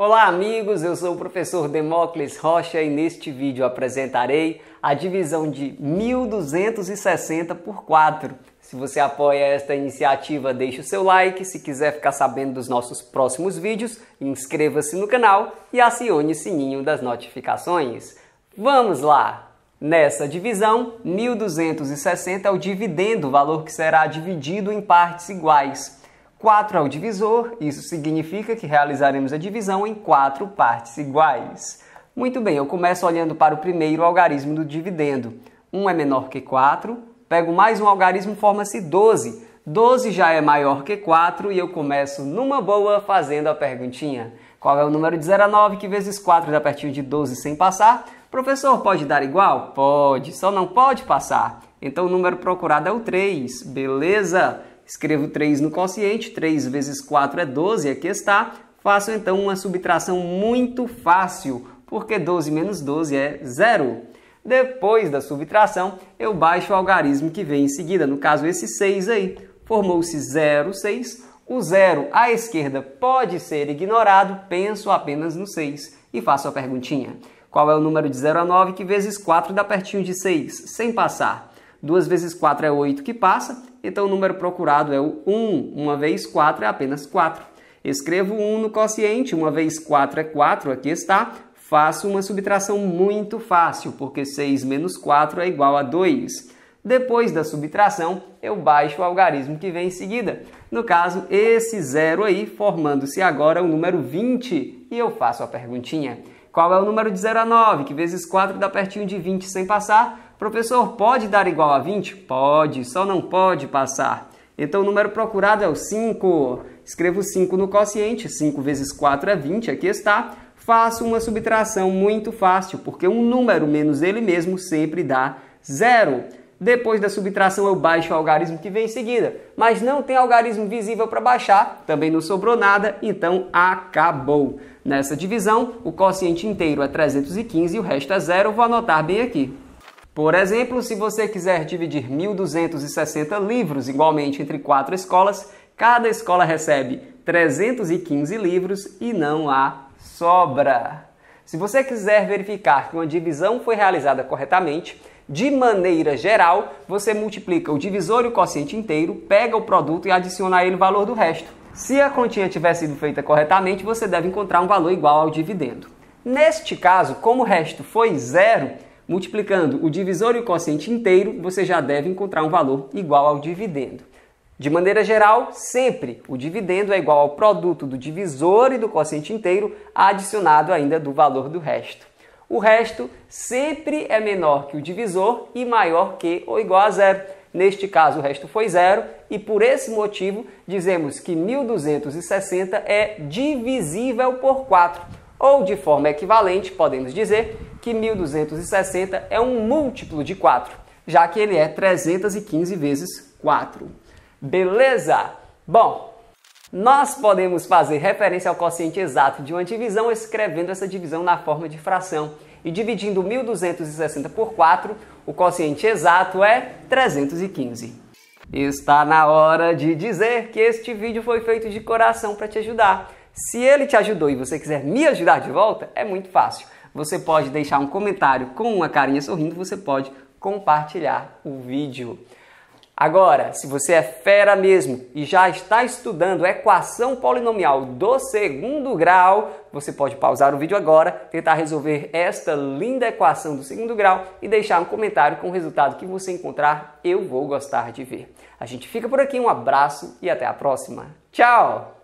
Olá, amigos! Eu sou o professor Demócles Rocha e neste vídeo apresentarei a divisão de 1260 por 4. Se você apoia esta iniciativa, deixe o seu like. Se quiser ficar sabendo dos nossos próximos vídeos, inscreva-se no canal e acione o sininho das notificações. Vamos lá! Nessa divisão, 1260 é o dividendo, o valor que será dividido em partes iguais. 4 é o divisor, isso significa que realizaremos a divisão em quatro partes iguais. Muito bem, eu começo olhando para o primeiro algarismo do dividendo. 1 é menor que 4, pego mais um algarismo, forma-se 12. 12 já é maior que 4 e eu começo numa boa fazendo a perguntinha. Qual é o número de 0 a 9 que vezes 4 dá pertinho de 12 sem passar? Professor, pode dar igual? Pode, só não pode passar. Então o número procurado é o 3, beleza? Escrevo 3 no consciente, 3 vezes 4 é 12, aqui está. Faço então uma subtração muito fácil, porque 12 menos 12 é zero. Depois da subtração, eu baixo o algarismo que vem em seguida, no caso esse 6 aí. Formou-se 0, 6. O zero à esquerda pode ser ignorado, penso apenas no 6. E faço a perguntinha. Qual é o número de 0 a 9 que vezes 4 dá pertinho de 6, sem passar? 2 vezes 4 é 8 que passa, então o número procurado é o 1. 1 vez 4 é apenas 4. Escrevo 1 no quociente, 1 vez 4 é 4, aqui está. Faço uma subtração muito fácil, porque 6 menos 4 é igual a 2. Depois da subtração, eu baixo o algarismo que vem em seguida. No caso, esse zero aí, formando-se agora o número 20. E eu faço a perguntinha. Qual é o número de 0 a 9, que vezes 4 dá pertinho de 20 sem passar? Professor, pode dar igual a 20? Pode, só não pode passar. Então o número procurado é o 5. Escrevo 5 no quociente, 5 vezes 4 é 20, aqui está. Faço uma subtração muito fácil, porque um número menos ele mesmo sempre dá zero. Depois da subtração eu baixo o algarismo que vem em seguida, mas não tem algarismo visível para baixar, também não sobrou nada, então acabou. Nessa divisão, o quociente inteiro é 315 e o resto é zero, vou anotar bem aqui. Por exemplo, se você quiser dividir 1.260 livros igualmente entre quatro escolas, cada escola recebe 315 livros e não há sobra. Se você quiser verificar que uma divisão foi realizada corretamente, de maneira geral, você multiplica o divisor e o quociente inteiro, pega o produto e adiciona a ele o valor do resto. Se a continha tiver sido feita corretamente, você deve encontrar um valor igual ao dividendo. Neste caso, como o resto foi zero, Multiplicando o divisor e o quociente inteiro, você já deve encontrar um valor igual ao dividendo. De maneira geral, sempre o dividendo é igual ao produto do divisor e do quociente inteiro, adicionado ainda do valor do resto. O resto sempre é menor que o divisor e maior que ou igual a zero. Neste caso, o resto foi zero e por esse motivo dizemos que 1260 é divisível por 4. Ou de forma equivalente, podemos dizer que 1260 é um múltiplo de 4, já que ele é 315 vezes 4. Beleza? Bom, nós podemos fazer referência ao quociente exato de uma divisão escrevendo essa divisão na forma de fração. E dividindo 1260 por 4, o quociente exato é 315. Está na hora de dizer que este vídeo foi feito de coração para te ajudar. Se ele te ajudou e você quiser me ajudar de volta, é muito fácil. Você pode deixar um comentário com uma carinha sorrindo, você pode compartilhar o vídeo. Agora, se você é fera mesmo e já está estudando equação polinomial do segundo grau, você pode pausar o vídeo agora, tentar resolver esta linda equação do segundo grau e deixar um comentário com o resultado que você encontrar. Eu vou gostar de ver. A gente fica por aqui, um abraço e até a próxima. Tchau!